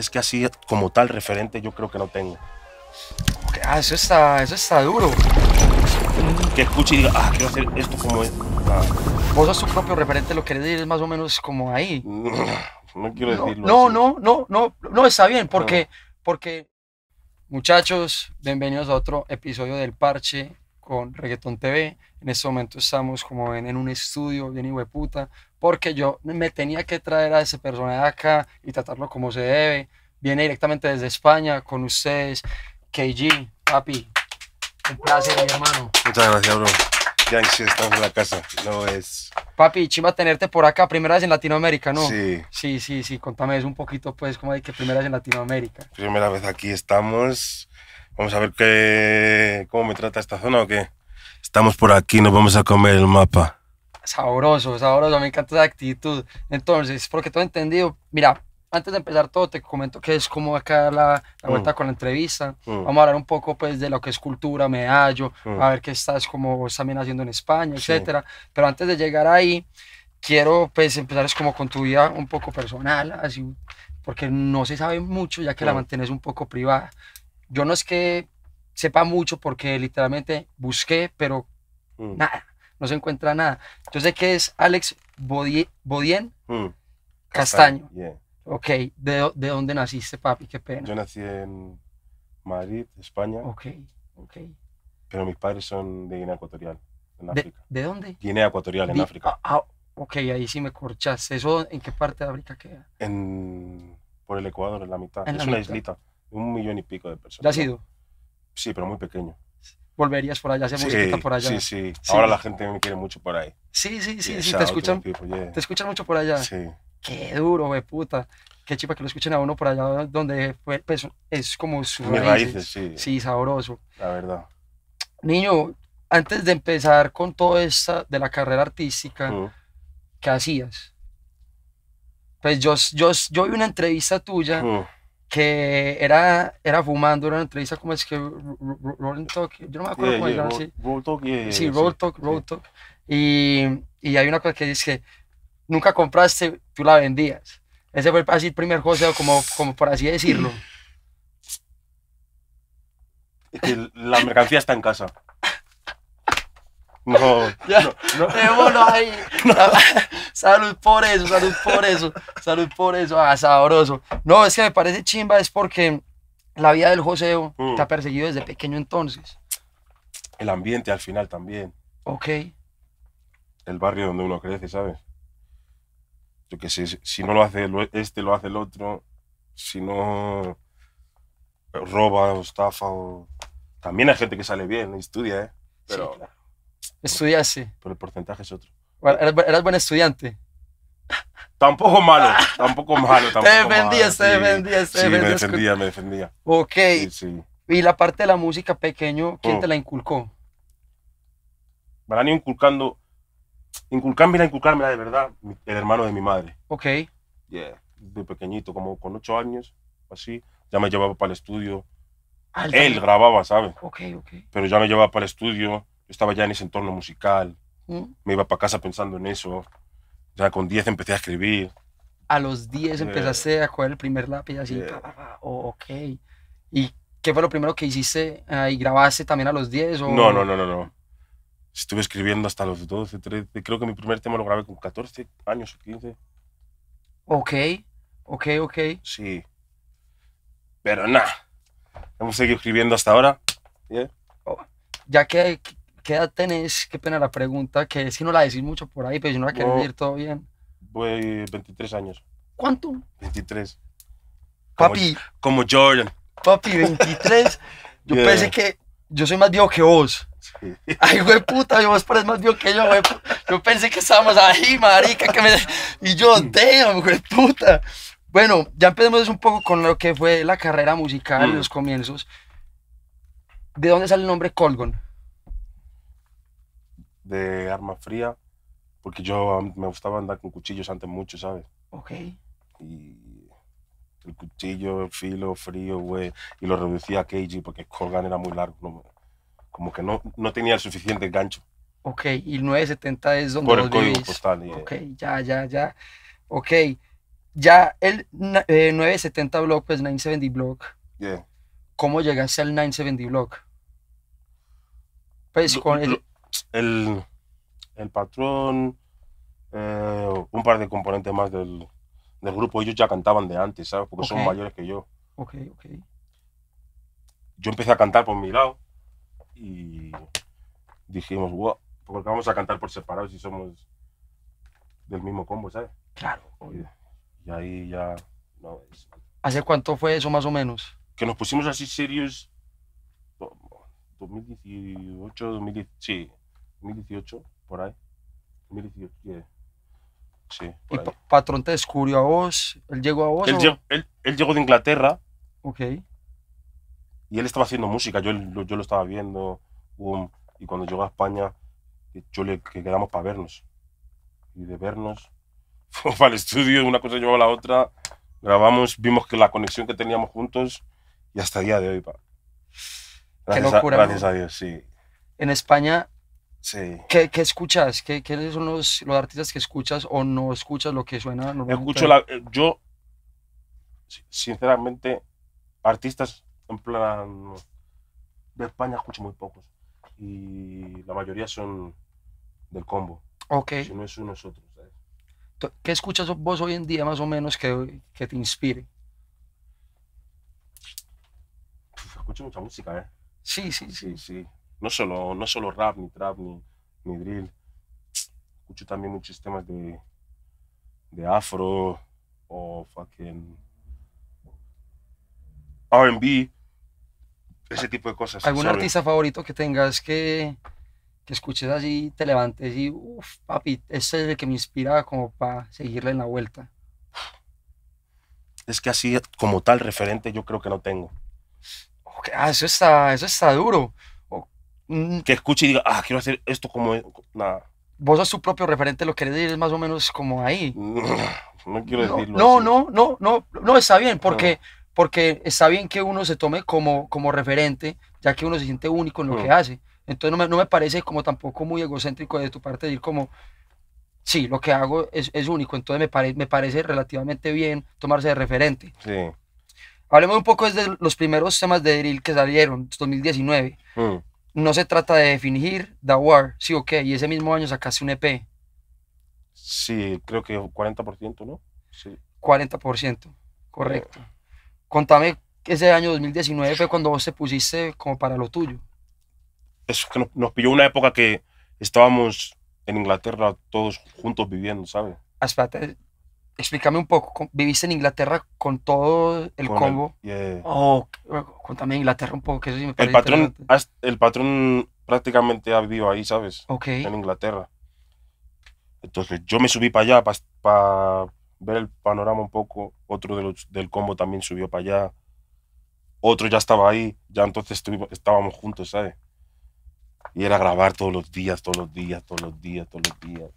es que así como tal referente yo creo que no tengo. ah, eso está, eso duro. Que escuche y diga, ah, quiero hacer esto como es. Ah. Vos sos su propio referente, lo querés decir es más o menos como ahí. Mm, no quiero no, decirlo. No, no, no, no, no, está bien, porque, ah. porque, muchachos, bienvenidos a otro episodio del Parche con Reggaeton TV. En este momento estamos, como ven, en un estudio bien puta, porque yo me tenía que traer a ese personaje acá y tratarlo como se debe. Viene directamente desde España con ustedes, KG, papi. Un placer, mi hermano. Muchas gracias, bro. Yanxi, estamos en la casa. No es. Papi, chiva tenerte por acá, primera vez en Latinoamérica, ¿no? Sí. Sí, sí, sí. Contame un poquito, pues, cómo de que primera vez en Latinoamérica. Primera vez aquí estamos. Vamos a ver qué, cómo me trata esta zona o qué. Estamos por aquí, nos vamos a comer el mapa. Sabroso, sabroso, me encanta esa actitud. Entonces, porque todo entendido, mira, antes de empezar todo, te comento que es como acá la, la mm. vuelta con la entrevista. Mm. Vamos a hablar un poco pues, de lo que es cultura, medallo, hallo mm. a ver qué estás como también haciendo en España, etc. etcétera. Pero antes de llegar ahí, quiero pues empezar es como con tu vida un poco personal, así, porque no se sabe mucho, ya que la mantienes un poco privada yo no es que sepa mucho porque literalmente busqué, pero mm. nada, no se encuentra nada. Yo sé que es Alex Bodien mm. Castaño. Okay Ok, ¿De, dónde naciste, papi? Qué pena. Yo nací en Madrid, España. Ok, ok. Pero mis padres son de Guinea Ecuatorial, en África. ¿De, dónde? Guinea Ecuatorial, en África. Ah, ah, ok, ahí sí me corchaste. ¿Eso en qué parte de África queda? por el Ecuador, en la mitad. es una islita un millón y pico de personas. ¿Ya has ido? Sí, pero muy pequeño. ¿Volverías por allá, hacer sí, por allá? Sí, sí, Ahora la gente me quiere mucho por ahí. Sí, sí, sí, Te escuchan, mucho por allá. Sí. Qué duro, güey, puta. Qué chipa que lo escuchen a uno por allá donde fue, pues, es como su Mis raíces. sí. Sí, sabroso. La verdad. Niño, antes de empezar con todo esta de la carrera artística, mm. ¿qué hacías? Pues yo, yo, yo vi una entrevista tuya. Mm que era, era fumando una entrevista como es que Rolling Talk, yo no me acuerdo cómo se era así. Talk, sí, Roll Talk, Talk. Y, y, hay una cosa que dice nunca compraste, tú la vendías. Ese fue así el primer joseo, como, como por así decirlo. la mercancía está en casa. No, ya, no, ahí. Salud por eso, salud por eso, salud por eso. Ah, sabroso. No, es que me parece chimba, es porque la vida del joseo te mm. ha perseguido desde pequeño entonces. El ambiente al final también. Ok. El barrio donde uno crece, ¿sabes? Yo que si no lo hace este, lo hace el otro. Si no roba o estafa o... También hay gente que sale bien, estudia, ¿eh? Pero... Estudiaste. Pero el porcentaje es otro. eras, buen estudiante. Tampoco malo, tampoco malo. Tampoco te defendía, te defendías, sí, me defendía, me defendía. Ok. Sí, y la parte de la música pequeño, ¿quién oh. te la inculcó? Me la han ido inculcando, inculcármela, inculcármela de verdad, el hermano de mi madre. Ok. Yeah, de pequeñito, como con ocho años, así, ya me llevaba para el estudio. Él grababa, ¿sabes? Ok, ok. Pero ya me llevaba para el estudio, yo estaba ya en ese entorno musical, ¿Mm? me iba para casa pensando en eso. Ya con 10 empecé a escribir. A los 10 eh, empezaste a coger el primer lápiz así, eh. ok. ¿Y qué fue lo primero que hiciste? Ah, ¿Y grabaste también a los 10? O... No, no, no, no, no. Estuve escribiendo hasta los 12, 13. Creo que mi primer tema lo grabé con 14 años o 15. Ok, ok, ok. Sí. Pero nada, hemos seguido escribiendo hasta ahora. ¿Eh? ya que, ¿Qué edad tenés? Qué pena la pregunta, que si no la decís mucho por ahí, pero si no la querés vivir todo bien. Voy 23 años. ¿Cuánto? 23. Papi. Como, Jordan. Papi, 23. Yo pensé que yo soy más viejo que vos. Ay, güey, puta, vos pareces más viejo que yo, güey. Yo pensé que estábamos ahí, marica. Que me... Y yo, damn, güey, puta. Bueno, ya empecemos un poco con lo que fue la carrera musical, y mm. los comienzos. ¿De dónde sale el nombre Colgon? de arma fría, porque yo me gustaba andar con cuchillos antes mucho, ¿sabes? Ok. Y el cuchillo, el filo, frío, güey, y lo reducía a porque porque Colgan era muy largo, como que no, no tenía el suficiente gancho. Ok, y el 970 es donde Por el código postal. ok, ya, ya, ya. Ok, ya el 970 eh, block pues 970 block. Yeah. ¿Cómo llegaste al 970 block? Pues con el el, patrón, eh, un par de componentes más del, grupo, ellos ya cantaban de antes, ¿sabes? Porque son mayores que yo. Ok, ok. Yo empecé a cantar por mi lado y dijimos, wow, porque vamos a cantar por separado si somos del mismo combo, ¿sabes? Claro. Y ahí ya... ¿Hace cuánto fue eso más o menos? Que nos pusimos así serios 2018, 2018, 2018, por ahí. 2018, Sí, Patrón te descubrió a vos? ¿Él llegó a vos? Él, llegó, de Inglaterra. Ok. Y él estaba haciendo música, yo, yo lo estaba viendo. Boom, y cuando llegó a España, eh, yo le que quedamos para vernos. Y de vernos, fue para el estudio, una cosa llevó a la otra. Grabamos, vimos que la conexión que teníamos juntos y hasta el día de hoy, Gracias, Qué locura, gracias a Dios, sí. En España ¿Qué, escuchas? ¿Qué, son los, artistas que escuchas o no escuchas lo que suena normalmente? Eh, yo, sinceramente, artistas en plan de España escucho muy pocos. Y la mayoría son del combo. Ok. Si no es uno, es ¿Qué escuchas vos hoy en día más o menos que, te inspire? escucho mucha música, ¿eh? sí, sí. Sí, sí no solo, no solo rap, ni trap, ni, ni drill. Escucho también muchos temas de, afro o fucking RB, ese tipo de cosas. ¿Algún artista favorito que tengas que, escuches así, te levantes y, uff, papi, ese es el que me inspira como para seguirle en la vuelta? Es que así como tal referente yo creo que no tengo. Ah, eso, está, eso está duro. Mm, que escuche y diga, ah, quiero hacer esto como. Nada. Vos a su propio referente, lo querés decir, es más o menos como ahí. no quiero no, decirlo. No, así. no, no, no, no, está bien, ah. porque, porque está bien que uno se tome como, como referente, ya que uno se siente único en lo que ah. hace. Entonces no me, no me parece como tampoco muy egocéntrico de tu parte decir como, sí, lo que hago es, es único, entonces me, pare, me parece relativamente bien tomarse de referente. Sí. Hablemos un poco de los primeros temas de drill que salieron, 2019. Mm. No se trata de definir The War, sí o qué, y ese mismo año sacaste un EP. Sí, creo que 40%, ¿no? Sí. 40%, correcto. Eh. Contame, ese año 2019 fue cuando vos te pusiste como para lo tuyo. Eso que nos, pilló una época que estábamos en Inglaterra todos juntos viviendo, ¿sabes? Explícame un poco, viviste en Inglaterra con todo el combo. El, yeah. Inglaterra un poco, eso el patrón, el patrón prácticamente ha vivido ahí, ¿sabes? En Inglaterra. Entonces yo me subí para allá para ver el panorama un poco. Otro de los, del combo también subió para allá. Otro ya estaba ahí, ya entonces estábamos juntos, ¿sabes? Y era grabar todos los días, todos los días, todos los días, todos los días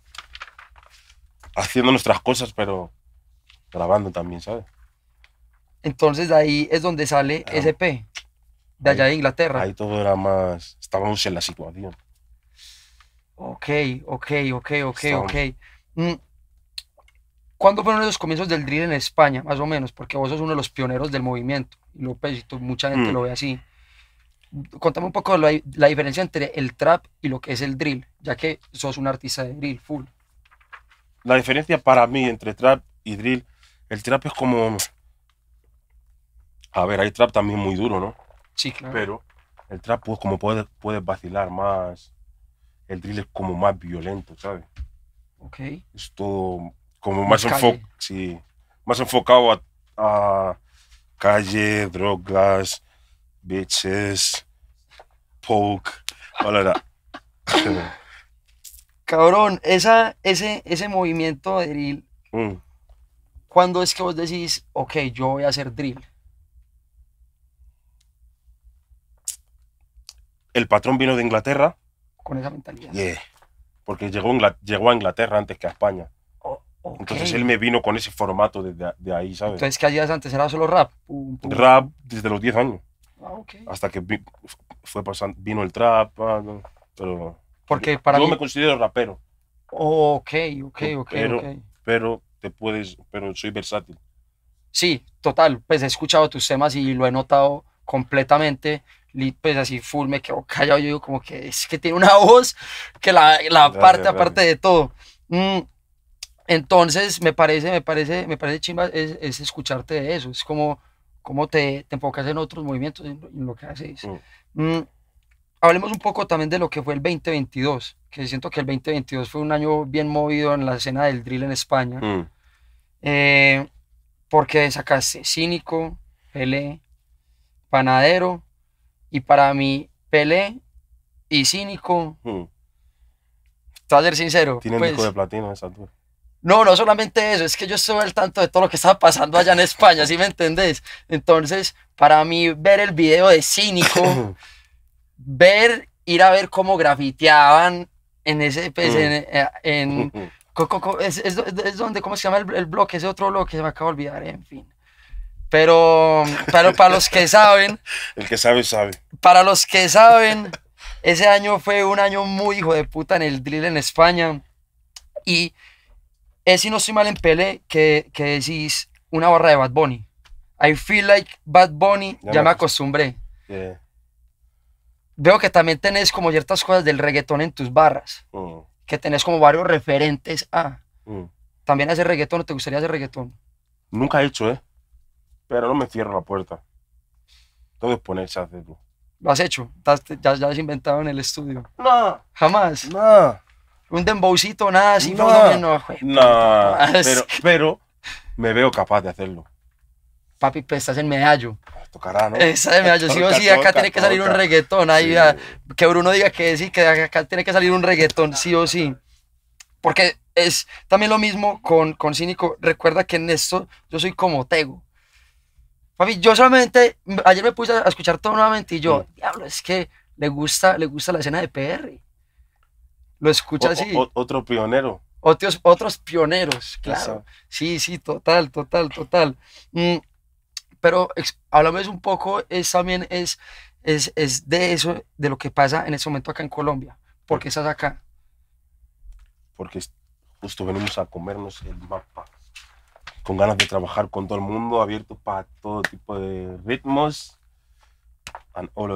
haciendo nuestras cosas, pero grabando también, ¿sabes? Entonces ahí es donde sale ah. SP, de allá de Inglaterra. Ahí todo era más, estábamos en la situación. Ok, ok, ok, ok, ok. Mm, ¿Cuándo fueron los comienzos del drill en España, más o menos? Porque vos sos uno de los pioneros del movimiento, López, y mucha gente mm. lo ve así. Contame un poco la diferencia entre el trap y lo que es el drill, ya que sos un artista de drill, full la diferencia para mí entre trap y drill, el trap es como... A ver, hay trap también muy duro, ¿no? Sí, claro. Pero el trap, pues como puedes, vacilar más, el drill es como más violento, ¿sabes? Ok. Es todo como más, enfo sí, más enfocado a, calle, drogas, bitches, poke, all Cabrón, esa, ese, ese movimiento de drill, mm. ¿cuándo es que vos decís, ok, yo voy a hacer drill? El patrón vino de Inglaterra. Con esa mentalidad. Yeah. Porque llegó, a Inglaterra antes que a España. Entonces él me vino con ese formato desde de ahí, ¿sabes? Entonces, ¿qué allá antes? ¿Era solo rap? Rap desde los 10 años. Ah, okay. Hasta que fue pasando, vino el trap, ah, pero porque para yo me considero rapero. ok, ok, ok. Pero, pero te puedes, pero soy versátil. Sí, total, pues he escuchado tus temas y lo he notado completamente pues así full me quedo callado yo digo como que es que tiene una voz que la, la parte aparte de todo mm, entonces me parece me parece me parece chimba es, escucharte de eso es como como te, te, enfocas en otros movimientos en, lo que haces mm. Mm, hablemos un poco también de lo que fue el 2022, que siento que el 2022 fue un año bien movido en la escena del drill en España. Mm. Eh, porque sacaste Cínico, Pelé, Panadero, y para mí Pelé y Cínico, mm. a ser sincero. Tienen pues de platino esa No, no solamente eso, es que yo soy al tanto de todo lo que estaba pasando allá en España, si me entendés? Entonces, para mí ver el video de Cínico ver, ir a ver cómo grafiteaban en ese, pues, en, mm. eh, en es, es, es, donde, ¿cómo se llama el, el, bloque? Ese otro bloque, se me acaba de olvidar, en fin. Pero, pero para los que saben. el que sabe, sabe. Para los que saben, ese año fue un año muy hijo de puta en el drill en España. Y es, si no estoy mal en Pele, que, que decís una barra de Bad Bunny. I feel like Bad Bunny, ya, me acostumbré veo que también tenés como ciertas cosas del reggaetón en tus barras, mm. que tenés como varios referentes a. Mm. ¿También hacer reggaetón o te gustaría hacer reggaetón? Nunca he hecho, ¿eh? Pero no me cierro la puerta. Todo es ponerse a hacerlo. ¿Lo has hecho? ¿Ya, ¿Ya has inventado en el estudio? No. ¿Jamás? No. Un dembowcito, nada así. No, no, no. Pero, me veo capaz de hacerlo. Papi, pues, estás en medallo tocará, ¿no? yo o sí, acá tiene que salir un reggaetón, que Bruno diga que sí, que acá tiene que salir un reggaetón, sí o sí. Porque es también lo mismo con, con Cínico, recuerda que en esto yo soy como Tego. yo solamente, ayer me puse a escuchar todo nuevamente y yo, mm. diablo, es que le gusta, le gusta la escena de PR. Lo escucha así. otro pionero. Otros, otros pioneros, claro. Sí, sí, total, total, total. Mm, pero hablamos un poco, es también es, es, es de eso, de lo que pasa en ese momento acá en Colombia. ¿Por qué estás acá? Porque justo venimos a comernos el mapa. Con ganas de trabajar con todo el mundo, abierto para todo tipo de ritmos. And all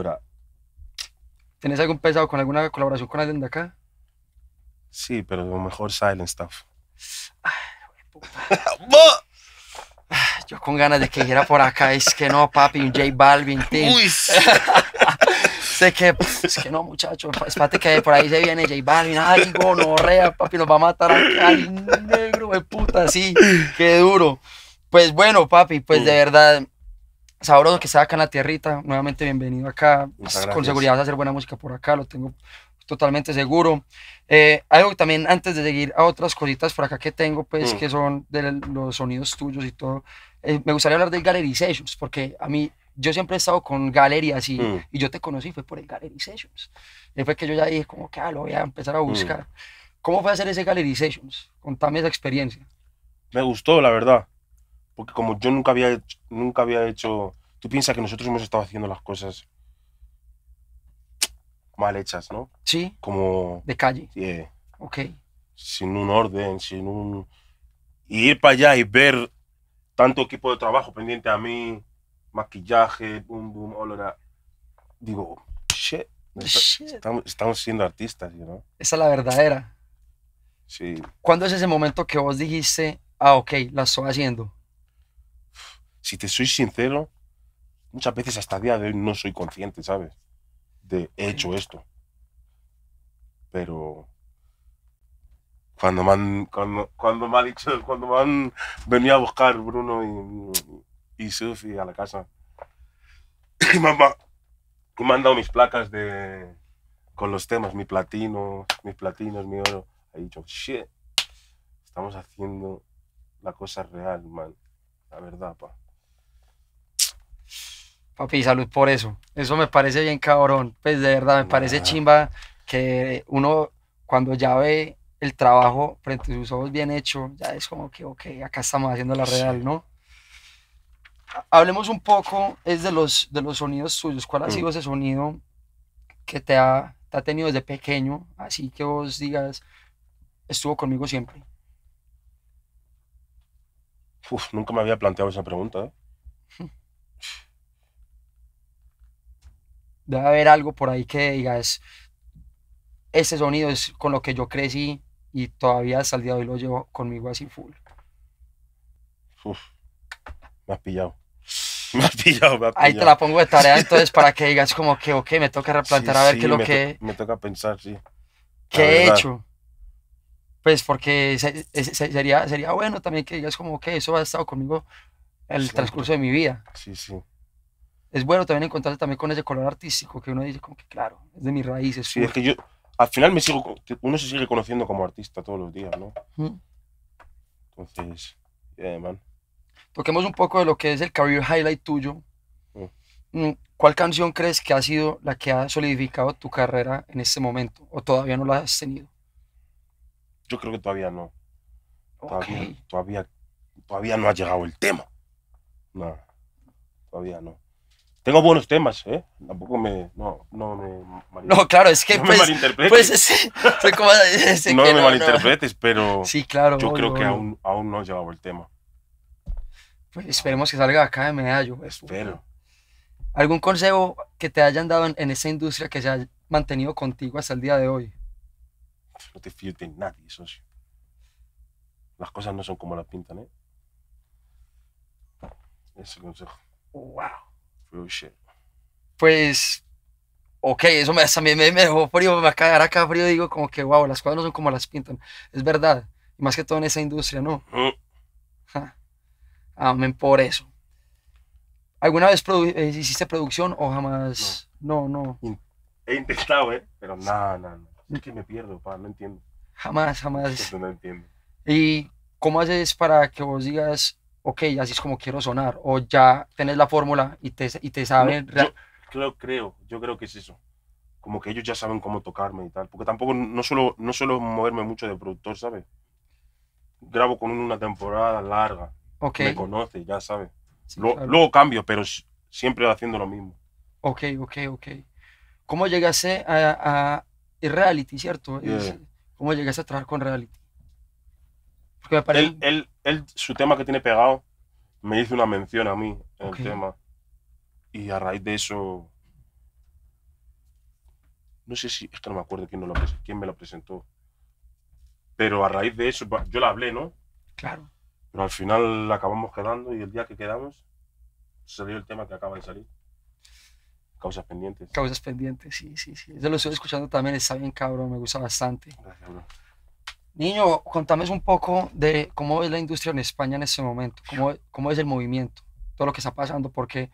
¿Tenés algún pensado con alguna colaboración con alguien de acá? Sí, pero lo mejor silent stuff. Ay, puta. Yo con ganas de que dijera por acá, es que no, papi, un J Balvin, Uy. sé que, es que no, muchacho, espérate que por ahí se viene J Balvin, no gonorrea, papi, nos va a matar al negro de puta, sí, qué duro. Pues bueno, papi, pues de mm. verdad, sabroso que estás acá en la tierrita, nuevamente bienvenido acá, pues, con seguridad vas a hacer buena música por acá, lo tengo totalmente seguro. Eh, algo también antes de seguir a otras cositas por acá que tengo, pues mm. que son de los sonidos tuyos y todo, eh, me gustaría hablar del Gallery Sessions, porque a mí, yo siempre he estado con galerías y, mm. yo te conocí, fue por el Gallery Sessions. Después que yo ya dije, como que ah, lo voy a empezar a mm. buscar. ¿Cómo fue hacer ese Gallery Sessions? Contame esa experiencia. Me gustó, la verdad. Porque como yo nunca había hecho, nunca había hecho. Tú piensas que nosotros hemos estado haciendo las cosas mal hechas, ¿no? Sí. Como. De calle. Sí. Ok. Sin un orden, sin un. Y ir para allá y ver tanto equipo de trabajo pendiente a mí, maquillaje, boom, boom, all Digo, shit, Estamos, estamos, siendo artistas, ¿no Esa es la verdadera. Sí. ¿Cuándo es ese momento que vos dijiste, ah, ok, la estoy haciendo? Si te soy sincero, muchas veces hasta el día de hoy no soy consciente, ¿sabes? De he hecho esto. Pero cuando me han, cuando, cuando me dicho, cuando me han venido a buscar Bruno y, y Sufi a la casa. Y me, me, han dado mis placas de, con los temas, mi platino, mis platinos, mi oro. He dicho, shit, estamos haciendo la cosa real, man. La verdad, pa. Papi, salud por eso. Eso me parece bien cabrón. Pues de verdad, me parece chimba que uno cuando ya ve el trabajo frente a sus ojos bien hecho, ya es como que, ok, acá estamos haciendo la real, ¿no? Hablemos un poco, es de los, de los sonidos suyos, ¿cuál ha mm. sido ese sonido que te ha, tenido desde pequeño? Así que vos digas, estuvo conmigo siempre. Uf, nunca me había planteado esa pregunta. ¿eh? Debe haber algo por ahí que digas, ese sonido es con lo que yo crecí, y todavía hasta el día de hoy lo llevo conmigo así full. Uf, me has pillado. Me has pillado, me has pillado. Ahí te la pongo de tarea entonces para que digas como que, ok, me toca replantear a ver qué es lo que... me toca pensar, sí. ¿Qué he hecho? Pues porque sería, sería bueno también que digas como que eso ha estado conmigo el transcurso de mi vida. Sí, sí. Es bueno también encontrarse también con ese color artístico que uno dice como que claro, es de mis raíces. Sí, es que yo, al final me sigo, uno se sigue conociendo como artista todos los días, ¿no? Entonces, yeah, man. Toquemos un poco de lo que es el career highlight tuyo. Mm, ¿Cuál canción crees que ha sido la que ha solidificado tu carrera en este momento? ¿O todavía no la has tenido? Yo creo que todavía no. todavía, todavía no ha llegado el tema. No, todavía no. Tengo buenos temas, ¿eh? Tampoco me. No, no me. No, claro, es que. Pues, malinterpretes. Pues, no me malinterpretes, pero. Sí, claro. Yo creo que aún, aún no ha llevado el tema. Pues esperemos que salga acá de medallo. Espero. ¿Algún consejo que te hayan dado en, esa industria que se ha mantenido contigo hasta el día de hoy? No te fíes de nadie, socio. Las cosas no son como las pintan, ¿eh? Ese consejo. ¡Wow! Pues, ok, eso me, también me, me, dejó frío, me cagar acá frío, digo como que, guau, las cosas no son como las pintan. Es verdad, y más que todo en esa industria, ¿no? Mm. Amén por eso. ¿Alguna vez eh, hiciste producción o jamás? No, no. He intentado, ¿eh? Pero nada, nada. Es que me pierdo, pa, no entiendo. Jamás, jamás. no entiendo. ¿Y cómo haces para que vos digas, ok, así es como quiero sonar, o ya tenés la fórmula y te, y te saben... yo creo, creo, yo creo que es eso. Como que ellos ya saben cómo tocarme y tal. Porque tampoco, no suelo, no moverme mucho de productor, ¿sabes? Grabo con una temporada larga. Ok. Me conoce, ya sabes. luego, cambio, pero siempre haciendo lo mismo. Ok, ok, ok. ¿Cómo llegaste a, a, reality, cierto? ¿Cómo llegaste a trabajar con reality? él, su tema que tiene pegado, me hizo una mención a mí en el tema. Y a raíz de eso. No sé si. esto no me acuerdo quién, quién me lo presentó. Pero a raíz de eso, yo la hablé, ¿no? Claro. Pero al final acabamos quedando y el día que quedamos salió el tema que acaba de salir. Causas pendientes. Causas pendientes, sí, sí, sí. Yo lo estoy escuchando también, está bien cabrón, me gusta bastante. Gracias, bro. Niño, contame un poco de cómo es la industria en España en este momento, cómo, cómo es el movimiento, todo lo que está pasando, porque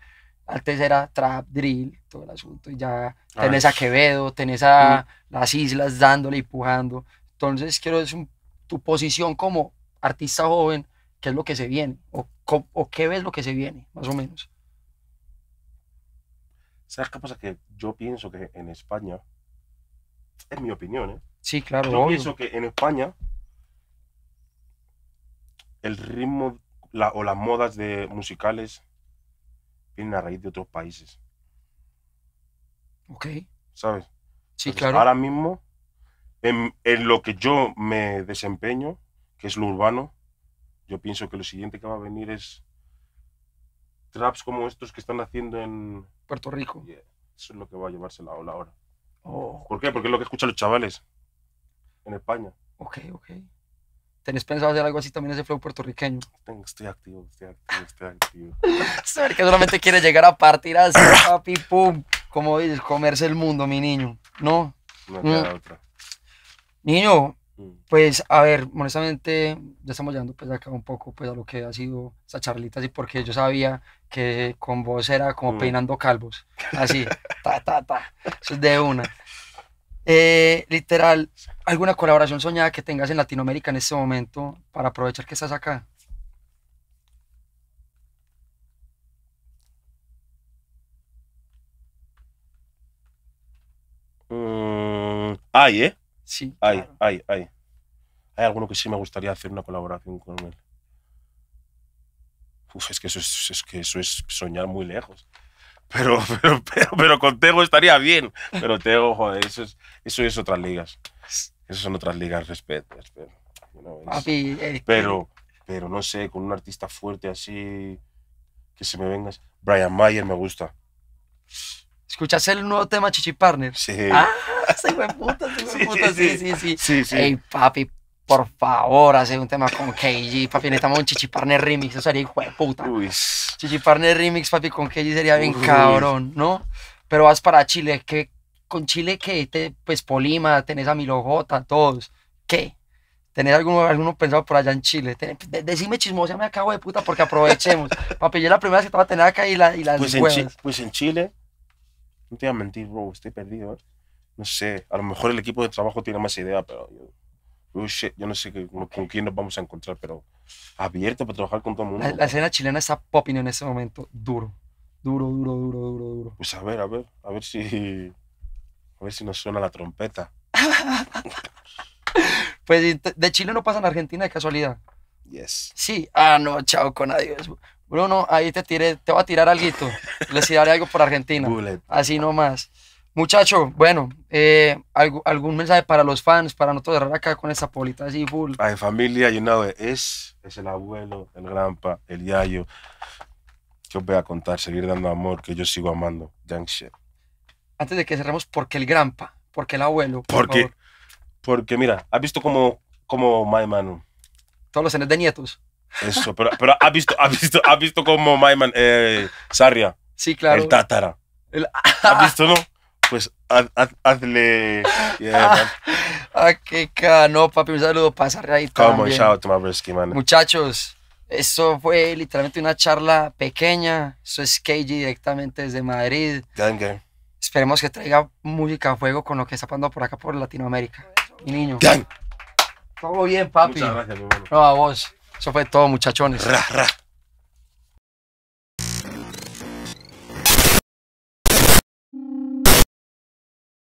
antes era trap, drill, todo el asunto, y ya tenés a Quevedo, tenés a las islas dándole y pujando. Entonces, quiero es tu posición como artista joven, qué es lo que se viene, o, qué ves lo que se viene, más o menos. ¿Sabes qué pasa? Que yo pienso que en España, es mi opinión, ¿eh? Sí, claro. Yo pienso que en España el ritmo o las modas de musicales vienen a raíz de otros países. Ok. ¿Sabes? Sí, claro. Ahora mismo, en, lo que yo me desempeño, que es lo urbano, yo pienso que lo siguiente que va a venir es traps como estos que están haciendo en Puerto Rico. Eso es lo que va a llevarse la ola ahora. Oh. ¿Por qué? Porque es lo que escuchan los chavales en España. Ok, ok. ¿Tenés pensado hacer algo así también ese flow puertorriqueño? Estoy activo, estoy activo, estoy activo. Saber que solamente quiere llegar a partir así, papi, pum. Como dices, comerse el mundo, mi niño. No. No queda mm. otra. Niño, mm. pues a ver, honestamente, ya estamos llegando pues acá un poco pues a lo que ha sido esa charlita, así porque yo sabía que con vos era como mm. peinando calvos. Así, ta, ta, ta. Eso es de una. Eh, literal, ¿Alguna colaboración soñada que tengas en Latinoamérica en este momento para aprovechar que estás acá? Mm, hay, ¿eh? Sí. Hay, hay, hay. Hay alguno que sí me gustaría hacer una colaboración con él. Uf, es que eso es, que eso es soñar muy lejos. Pero, pero, pero, con Tego estaría bien. Pero Tego, joder, eso es, eso es otras ligas. Esas son otras ligas respeto, pero, pero, pero no sé, con un artista fuerte así, que se me vengas. Brian Mayer me gusta. ¿Escuchaste el nuevo tema Chichi Partner? Sí. Ah, se puta, sí, puta, sí, sí, sí. sí, Ey, papi, por favor, hace un tema con KG, papi, necesitamos un Chichi Partner remix, eso sería hijo de puta. Uy. Chichi Partner remix, papi, con KG sería bien cabrón, ¿no? Pero vas para Chile, ¿qué, con Chile que te, este, pues Polima, tenés a Milo todos. ¿Qué? ¿Tenés alguno, alguno pensado por allá en Chile? decime chismosa, me acabo de puta porque aprovechemos. Papi, yo la primera vez que te voy a tener acá y, la, y las pues, pues en, Chile, no te voy a mentir, bro, estoy perdido. ¿eh? No sé, a lo mejor el equipo de trabajo tiene más idea, pero yo, yo no sé con quién nos vamos a encontrar, pero abierto para trabajar con todo el mundo. La, la escena chilena está popping en este momento, duro. Duro, duro, duro, duro, duro. Pues a ver, a ver, a ver si a ver si nos suena la trompeta. pues de Chile no pasa en Argentina de casualidad. Yes. Sí, ah, no, chao con adiós. Bruno, ahí te tiré, te voy a tirar algo. Les tiraré algo por Argentina. Bullet. Así nomás. Muchacho, bueno, eh, algún mensaje para los fans, para nosotros de acá con esta polita así full. familia, you know, es, es el abuelo, el granpa, el yayo. ¿Qué os voy a contar? Seguir dando amor, que yo sigo amando. Gang antes de que cerremos, ¿por qué el granpa? ¿Por qué el abuelo? Por porque, porque mira, ¿has visto cómo, cómo Maiman... Todos los cenes de nietos. Eso, pero, pero ¿has visto, has visto, cómo Maiman, eh, Sarria? Sí, claro. El tátara. ¿Has visto, no? Pues hazle... ah, qué cano, papi. Un saludo para Sarria y todo. también. Como shout to my man. Muchachos, eso fue literalmente una charla pequeña. Eso es KG directamente desde Madrid. ¿De game. Esperemos que traiga música a fuego con lo que está pasando por acá por Latinoamérica. Mi niño. Todo bien, papi. Muchas gracias, mi hermano. No, a vos. Eso fue todo, muchachones. Ra, ra.